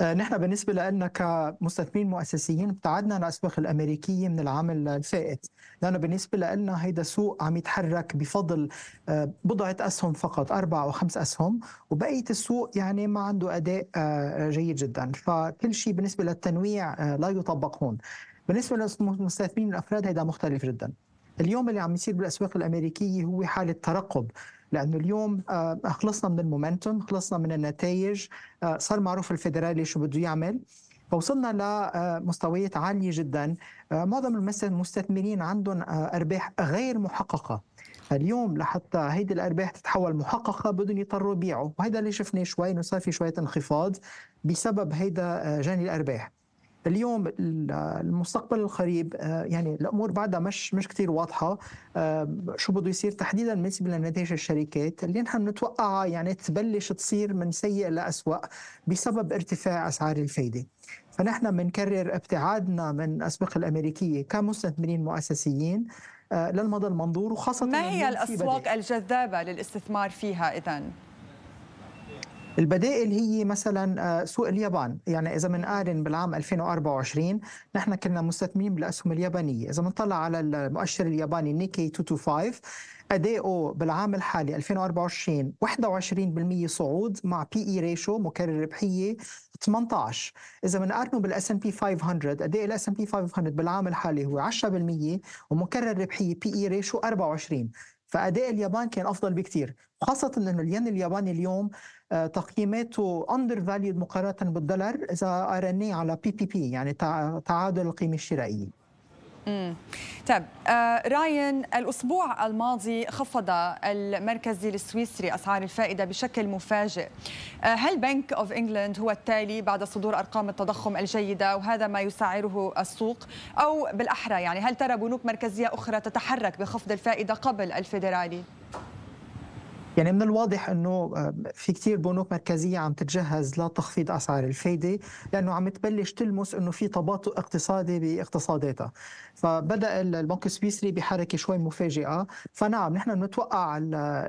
آه، نحن بالنسبة لنا كمستثمرين مؤسسيين ابتعدنا عن الأسواق الأمريكية من العام الفائت لأنه بالنسبة لنا هيدا سوق عم يتحرك بفضل آه، بضعة أسهم فقط أربع أو خمس أسهم وبقية السوق يعني ما عنده أداء آه، جيد جدا فكل شيء بالنسبة للتنويع لا يطبق هون بالنسبة للمستثمرين الأفراد هيدا مختلف جدا اليوم اللي عم يصير بالاسواق الامريكيه هو حاله ترقب لانه اليوم آه، خلصنا من المومنتوم خلصنا من النتائج آه، صار معروف الفيدرالي شو بده يعمل فوصلنا لمستويات آه، عاليه جدا معظم المستثمرين عندهم ارباح غير محققه اليوم لحتى هيدي الارباح تتحول محققه بدهم يضطروا يبيعوا وهذا اللي شفناه شوي انه صار في شويه انخفاض بسبب هيدا جاني الارباح اليوم المستقبل القريب آه، يعني الامور بعدها مش مش كثير واضحه آه، شو بده يصير تحديدا بالنسبه لنتائج الشركات اللي نحن بنتوقعها يعني تبلش تصير من سيء لاسوء بسبب ارتفاع اسعار الفائده فنحن بنكرر ابتعادنا من الاسواق الامريكيه كمستثمرين مؤسسيين آه، للمدى المنظور وخاصه ما هي الاسواق الجذابه للاستثمار فيها اذا؟ البدائل هي مثلا آه، سوق اليابان يعني إذا بنقارن بالعام 2024 نحن كنا مستثمرين بالأسهم اليابانية إذا بنطلع على المؤشر الياباني نيكي 225 اداؤه بالعام الحالي 2024 21% صعود مع بي اي ريشو مكرر ربحية 18 إذا بنقارنه بالاس ام بي 500 أداء الاس ام بي 500 بالعام الحالي هو 10% ومكرر ربحية بي اي ريشو 24 فاداء اليابان كان افضل بكثير خاصه انه الين الياباني اليوم آه، تقييماته اندر فاليد مقارنه بالدولار اذا قارناه على بي بي بي يعني تعادل القيمه الشرائيه طيب آه، راين الاسبوع الماضي خفض المركزي السويسري اسعار الفائده بشكل مفاجئ آه، هل بنك اوف انجلند هو التالي بعد صدور ارقام التضخم الجيده وهذا ما يسعره السوق او بالاحرى يعني هل ترى بنوك مركزيه اخرى تتحرك بخفض الفائده قبل الفيدرالي؟ يعني من الواضح انه آه، في كثير بنوك مركزيه عم تتجهز لتخفيض اسعار الفايده لانه عم تبلش تلمس انه في تباطؤ اقتصادي باقتصاداتها فبدا البنك السويسري بحركه شوي مفاجئه فنعم نحن نتوقع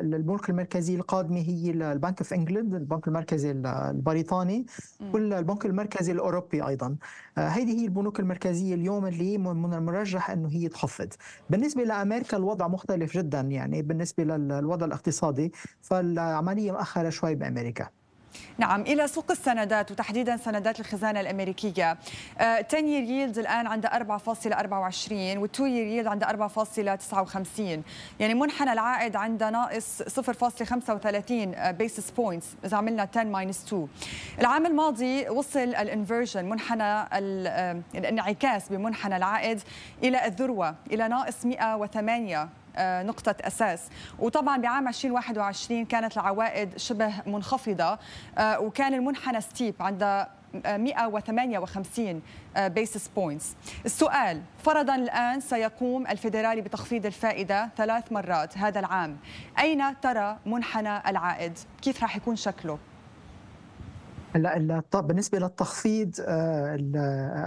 البنوك المركزيه القادمه هي البنك اوف انجلند البنك المركزي البريطاني والبنك المركزي الاوروبي ايضا هذه آه، هي البنوك المركزيه اليوم اللي من المرجح انه هي تخفض بالنسبه لامريكا الوضع مختلف جدا يعني بالنسبه للوضع الاقتصادي فالعملية مؤخره شوي بأمريكا نعم إلى سوق السندات وتحديدا سندات الخزانة الأمريكية 10 يير ييلد الآن عند 4.24 و2 يير ييلد عند 4.59 يعني منحنى العائد عند ناقص 0.35 بيسس بوينتس إذا عملنا 10 ماينس 2 العام الماضي وصل الانفرجن منحنى آه، الانعكاس بمنحنى العائد إلى الذروة إلى ناقص 108 آه، نقطة أساس وطبعا بعام 2021 كانت العوائد شبه منخفضة آه، وكان المنحنى ستيب عند 158 بيسس بوينتس السؤال فرضا الآن سيقوم الفيدرالي بتخفيض الفائدة ثلاث مرات هذا العام أين ترى منحنى العائد؟ كيف راح يكون شكله؟ بالنسبه للتخفيض آه،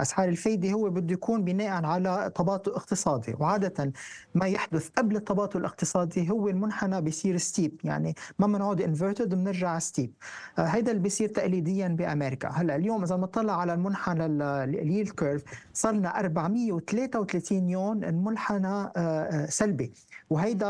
اسعار الفايده هو بده يكون بناء على تباطؤ اقتصادي وعاده ما يحدث قبل التباطؤ الاقتصادي هو المنحنى بيصير ستيب يعني ما بنقعد انفيرتد بنرجع ستيب آه، هيدا اللي بيصير تقليديا بامريكا هلا اليوم اذا بنطلع على المنحنى اليل كيرف صار لنا 433 يوم المنحنى آه، سلبي وهيدا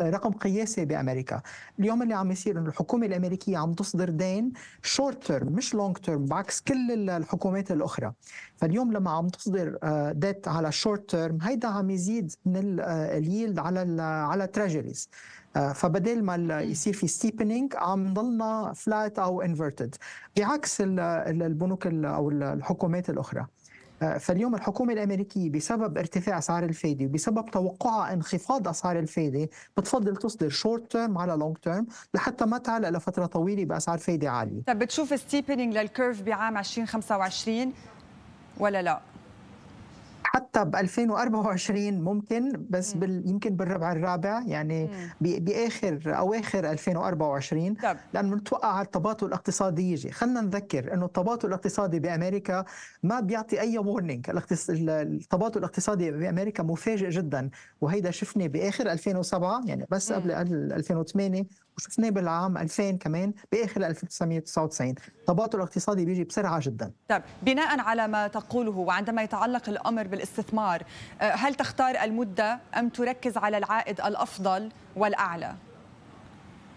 رقم قياسي بامريكا اليوم اللي عم يصير انه الحكومه الامريكيه عم تصدر دين شورت تيرم مش لونج تيرم بعكس كل الحكومات الاخرى فاليوم لما عم تصدر ديت آه، على الشورت تيرم هيدا عم يزيد من آه، اليلد على الـ على تريجريز آه، فبدل ما يصير في ستيبنينج عم نضلنا فلات او انفرتد بعكس البنوك او الحكومات الاخرى فاليوم الحكومة الأمريكية بسبب ارتفاع أسعار الفايدة وبسبب توقعها انخفاض أسعار الفايدة بتفضل تصدر شورت تيرم على لونج تيرم لحتى ما تعلق لفترة طويلة بأسعار فايدة عالية طب بتشوف ستيبنينج للكيرف بعام 2025 ولا لا؟ حتى ب 2024 ممكن بس بال يمكن بالربع الرابع يعني باخر اواخر 2024 طب. لانه نتوقع على التباطؤ الاقتصادي يجي خلينا نذكر انه التباطؤ الاقتصادي بامريكا ما بيعطي اي وورنينج التباطؤ الاقتصادي بامريكا مفاجئ جدا وهيدا شفنا باخر 2007 يعني بس قبل 2008 وشفناه بالعام 2000 كمان باخر 1999 التباطؤ الاقتصادي بيجي بسرعه جدا طيب بناء على ما تقوله وعندما يتعلق الامر بالاستثمار آه، هل تختار المده ام تركز على العائد الافضل والاعلى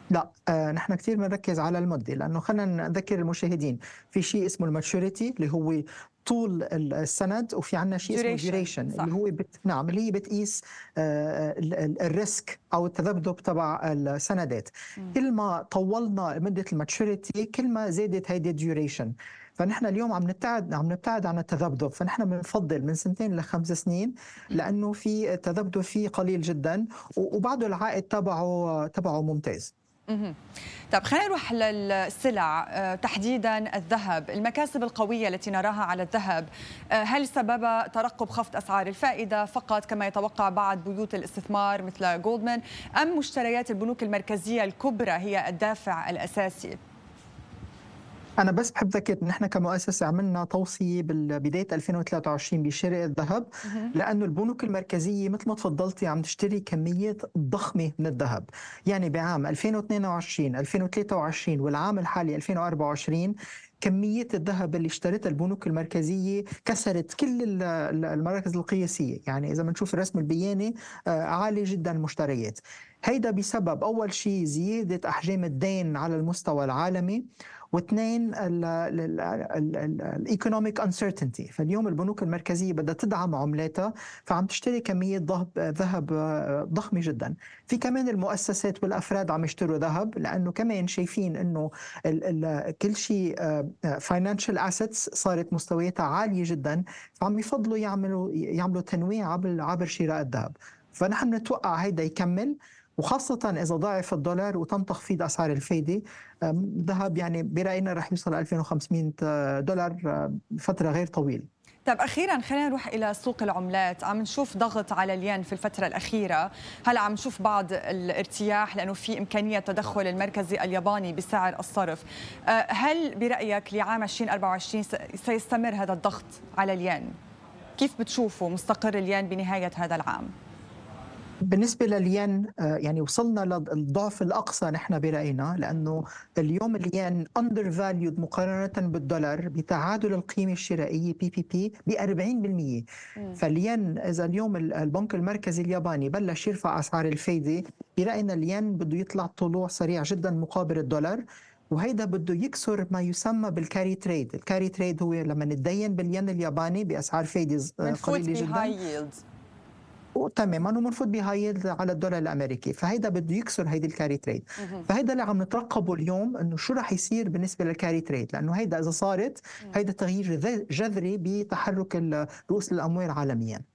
لا آه، نحن كثير بنركز على المده لانه خلينا نذكر المشاهدين في شيء اسمه الماتشوريتي اللي هو طول السند وفي عندنا شيء اسمه ديوريشن اللي هو بت... نعم اللي هي بتقيس آه، الريسك او التذبذب تبع السندات كل ما طولنا مده الماتشوريتي كل ما زادت هيدي الديوريشن فنحن اليوم عم نبتعد عم نبتعد عن التذبذب فنحن بنفضل من سنتين لخمس سنين لانه في التذبذب فيه قليل جدا وبعده العائد تبعه تبعه ممتاز طب خلينا نروح للسلع آه، تحديدا الذهب المكاسب القوية التي نراها على الذهب آه، هل سبب ترقب خفض أسعار الفائدة فقط كما يتوقع بعض بيوت الاستثمار مثل جولدمان أم مشتريات البنوك المركزية الكبرى هي الدافع الأساسي؟ أنا بس بحب ذكر إن إحنا كمؤسسة عملنا توصية ببداية 2023 بشراء الذهب لأنه البنوك المركزية مثل ما تفضلتي عم تشتري كميات ضخمة من الذهب، يعني بعام 2022 2023 والعام الحالي 2024 كمية الذهب اللي اشترتها البنوك المركزية كسرت كل المراكز القياسية يعني إذا بنشوف الرسم البياني آه، عالي جدا المشتريات هيدا بسبب أول شيء زيادة أحجام الدين على المستوى العالمي واثنين الايكونوميك انسرتينتي فاليوم البنوك المركزيه بدها تدعم عملاتها فعم تشتري كميه ذهب ضخمه جدا في كمان المؤسسات والافراد عم يشتروا ذهب لانه كمان شايفين انه كل شيء فاينانشال اسيتس صارت مستوياتها عاليه جدا فعم يفضلوا يعملوا يعملوا تنويع عبر شراء الذهب فنحن نتوقع هيدا يكمل وخاصة إذا ضعف الدولار وتم تخفيض أسعار الفايدة ذهب يعني برأينا رح يوصل 2500 دولار فترة غير طويلة طيب اخيرا خلينا نروح الى سوق العملات عم نشوف ضغط على الين في الفتره الاخيره هلا عم نشوف بعض الارتياح لانه في امكانيه تدخل المركزي الياباني بسعر الصرف آه، هل برايك لعام 2024 سيستمر هذا الضغط على الين كيف بتشوفه مستقر الين بنهايه هذا العام بالنسبة للين آه، يعني وصلنا للضعف الأقصى نحن برأينا لأنه اليوم الين أندر فاليود مقارنة بالدولار بتعادل القيمة الشرائية بي بي بي ب 40% فالين إذا اليوم البنك المركزي الياباني بلش يرفع أسعار الفايدة برأينا الين بده يطلع طلوع سريع جدا مقابل الدولار وهيدا بده يكسر ما يسمى بالكاري تريد الكاري تريد هو لما نتدين بالين الياباني بأسعار فايدة آه، قليلة جدا وتماما ومرفوض بهاي على الدولار الامريكي فهيدا بده يكسر هيدي الكاري تريد فهيدا اللي عم نترقبه اليوم انه شو رح يصير بالنسبه للكاري تريد لانه هيدا اذا صارت هيدا تغيير جذري بتحرك رؤوس الاموال عالميا